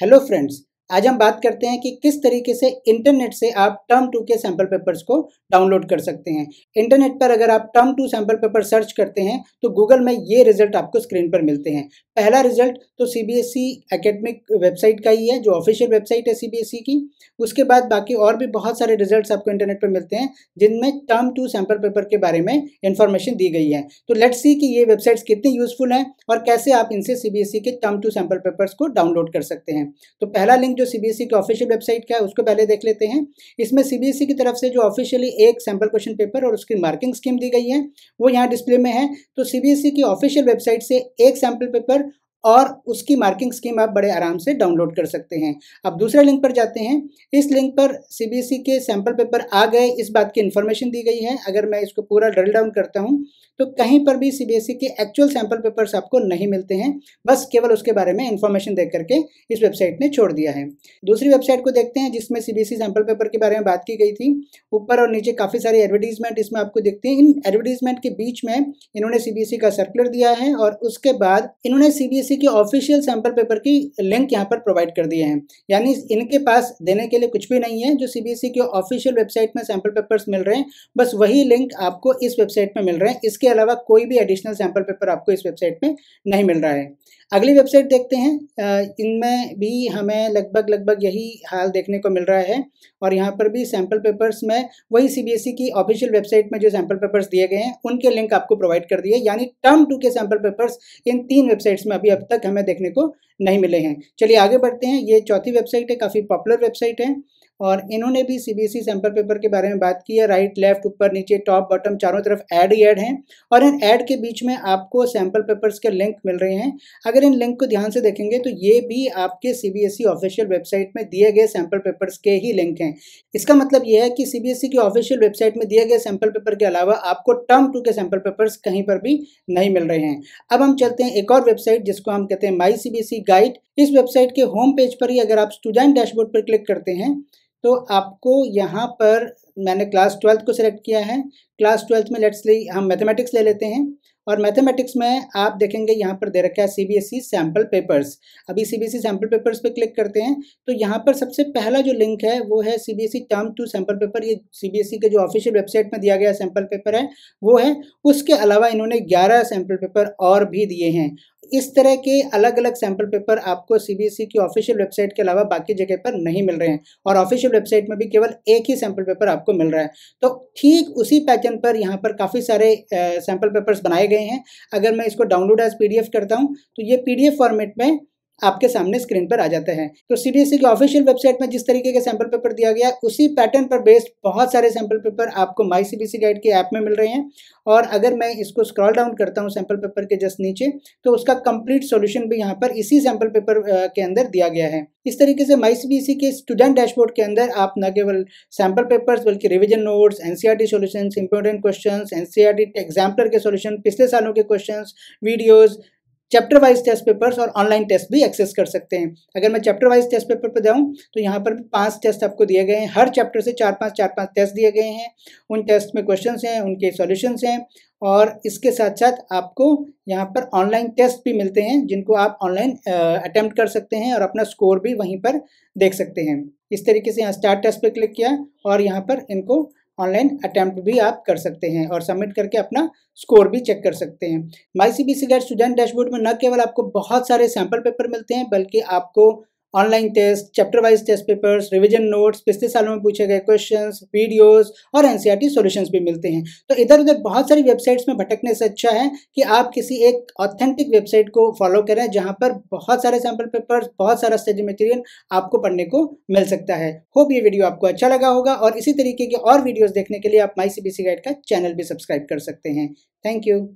Hello friends, आज हम बात करते हैं कि किस तरीके से इंटरनेट से आप टर्म टू के सैंपल पेपर्स को डाउनलोड कर सकते हैं इंटरनेट पर अगर आप term two sample paper search करते हैं तो गूगल में ये रिजल्ट आपको स्क्रीन पर मिलते हैं पहला रिजल्ट तो C B S E academic website का ही है जो ऑफिशियल वेबसाइट है सी बी एस ई की उसके बाद बाकी और भी बहुत सारे रिजल्ट आपको इंटरनेट पर मिलते हैं जिनमें टर्म टू सैंपल पेपर के बारे में इंफॉर्मेशन दी गई है तो लेट्स सी कि ये वेबसाइट्स कितनी यूजफुल हैं और कैसे आप इनसे सी बी एस ई के टर्म टू सैंपल पेपर्स को डाउनलोड कर सकते हैं तो पहला लिंक जो सीबीएसई e की ऑफिशियल वेबसाइट का है उसको पहले देख लेते हैं इसमें सीबीएसई e की तरफ से जो ऑफिशियली एक सैम्पल क्वेश्चन पेपर और उसकी मार्किंग स्कीम दी गई है वो यहाँ डिस्प्ले में है तो सीबीएसई e की ऑफिशियल वेबसाइट से एक सैम्पल पेपर और उसकी मार्किंग स्कीम आप बड़े आराम से डाउनलोड कर सकते हैं अब दूसरे लिंक पर जाते हैं इस लिंक पर सीबीएसई e के सैम्पल पेपर आ गए इस बात की इन्फॉर्मेशन दी गई है अगर मैं इसको पूरा ड्रिल डाउन करता हूँ तो कहीं पर भी सीबीएसई e के एक्चुअल सैम्पल पेपर्स आपको नहीं मिलते हैं बस केवल उसके बारे में इन्फॉर्मेशन देख करके इस वेबसाइट ने छोड़ दिया है दूसरी वेबसाइट को देखते हैं जिसमें सीबीएसई सैंपल पेपर के बारे में बात की गई थी ऊपर और नीचे काफ़ी सारी एडवर्टीजमेंट इसमें आपको देखते हैं इन एडवर्टीजमेंट के बीच में इन्होंने सीबीएसई e का सर्कुलर दिया है और उसके बाद इन्होंने सी यूपीएससी के ऑफिशियल सैंपल पेपर की लिंक यहाँ पर प्रोवाइड कर दिए हैं यानी इनके पास देने के लिए कुछ भी नहीं है जो सीबीएसई e के ऑफिशियल वेबसाइट में सैंपल पेपर्स मिल रहे हैं बस वही लिंक आपको इस वेबसाइट में मिल रहे हैं इसके अलावा कोई भी एडिशनल सैंपल पेपर आपको इस वेबसाइट में नहीं मिल रहा है अगली वेबसाइट देखते हैं इनमें भी हमें लगभग लगभग यही हाल देखने को मिल रहा है और यहाँ पर भी सैंपल पेपर्स में वही सीबीएसई e की ऑफिशियल वेबसाइट में जो सैंपल पेपर्स दिए गए हैं उनके लिंक आपको प्रोवाइड कर दिए यानी टर्म टू के सैंपल पेपर्स इन तीन वेबसाइट्स में अभी अब तक हमें देखने को नहीं मिले हैं चलिए आगे बढ़ते हैं ये चौथी वेबसाइट है काफ़ी पॉपुलर वेबसाइट है और इन्होंने भी सीबीएसई सैम्पल पेपर के बारे में बात की है राइट लेफ्ट ऊपर नीचे टॉप बॉटम चारों तरफ ऐड ही ऐड हैं और इन ऐड के बीच में आपको सैम्पल पेपर्स के लिंक मिल रहे हैं अगर इन लिंक को ध्यान से देखेंगे तो ये भी आपके सीबीएसई ऑफिशियल वेबसाइट में दिए गए सैम्पल पेपर्स के ही लिंक हैं इसका मतलब यह है कि सीबीएसई की ऑफिशियल वेबसाइट में दिए गए सैम्पल पेपर के अलावा आपको टर्म टू के सैम्पल पेपर्स कहीं पर भी नहीं मिल रहे हैं अब हम चलते हैं एक और वेबसाइट जिसको हम कहते हैं माई सी गाइड इस वेबसाइट के होम पेज पर ही अगर आप स्टूडेंट डैशबोर्ड पर क्लिक करते हैं तो आपको यहाँ पर मैंने क्लास ट्वेल्थ को सिलेक्ट किया है क्लास ट्वेल्थ में लेट्स ली हम मैथमेटिक्स ले लेते हैं और मैथमेटिक्स में आप देखेंगे यहाँ पर दे रखा है C B S E sample papers अभी C B S E sample papers पे क्लिक करते हैं तो यहाँ पर सबसे पहला जो लिंक है वो है C B S E term two sample paper ये सी बी एस ई के जो ऑफिशियल वेबसाइट में दिया गया सैम्पल पेपर है वो है उसके अलावा इन्होंने ग्यारह सैम्पल पेपर और भी दिए हैं इस तरह के अलग अलग सैंपल पेपर आपको सीबीएसई e की ऑफिशियल वेबसाइट के अलावा बाकी जगह पर नहीं मिल रहे हैं और ऑफिशियल वेबसाइट में भी केवल एक ही सैंपल पेपर आपको मिल रहा है तो ठीक उसी पैटर्न पर यहाँ पर काफ़ी सारे सैंपल पेपर्स बनाए गए हैं अगर मैं इसको डाउनलोड एज पी करता हूँ तो ये पी फॉर्मेट में आपके सामने स्क्रीन पर आ जाता है तो सीबीएसई के ऑफिशियल वेबसाइट में जिस तरीके के सैंपल पेपर दिया गया उसी पैटर्न पर बेस्ड बहुत सारे सैंपल पेपर आपको माई सी गाइड के ऐप में मिल रहे हैं और अगर मैं इसको स्क्रॉल डाउन करता हूँ सैंपल पेपर के जस्ट नीचे तो उसका कंप्लीट सोल्यूशन भी यहाँ पर इसी सैंपल पेपर के अंदर दिया गया है इस तरीके से माई सी e के स्टूडेंट डैशबोर्ड के अंदर आप न केवल सैंपल पेपर बल्कि revision notes N C important question N C exemplar के सोल्यूशन पिछले सालों के question videos chapter wise test papers और ऑनलाइन टेस्ट भी एक्सेस कर सकते हैं अगर मैं चैप्टर वाइज टेस्ट पेपर पर जाऊँ तो यहाँ पर पाँच टेस्ट आपको दिए गए हैं हर चैप्टर से चार पाँच चार पाँच टेस्ट दिए गए हैं उन टेस्ट में क्वेश्चन हैं उनके सॉल्यूशंस हैं और इसके साथ साथ आपको यहाँ पर ऑनलाइन टेस्ट भी मिलते हैं जिनको आप ऑनलाइन अटैम्प्ट कर सकते हैं और अपना स्कोर भी वहीं पर देख सकते हैं इस तरीके से यहाँ स्टार्ट टेस्ट पर क्लिक किया और यहाँ पर इनको ऑनलाइन अटैम्प्ट भी आप कर सकते हैं और सबमिट करके अपना स्कोर भी चेक कर सकते हैं my C B C student dashboard में न केवल आपको बहुत सारे सैम्पल पेपर मिलते हैं बल्कि आपको online test chapter wise test papers revision notes पिछले सालों में पूछे गए क्वेश्चंस वीडियोस और टी सॉल्यूशंस e भी मिलते हैं तो इधर उधर बहुत सारी वेबसाइट्स में भटकने से अच्छा है कि आप किसी एक ऑथेंटिक वेबसाइट को फॉलो करें जहाँ पर बहुत सारे सैम्पल पेपर्स बहुत सारा स्टडी मटेरियल आपको पढ़ने को मिल सकता है होप ये वीडियो आपको अच्छा लगा होगा और इसी तरीके की और वीडियोज़ देखने के लिए आप माई सी गाइड का चैनल भी सब्सक्राइब कर सकते हैं थैंक यू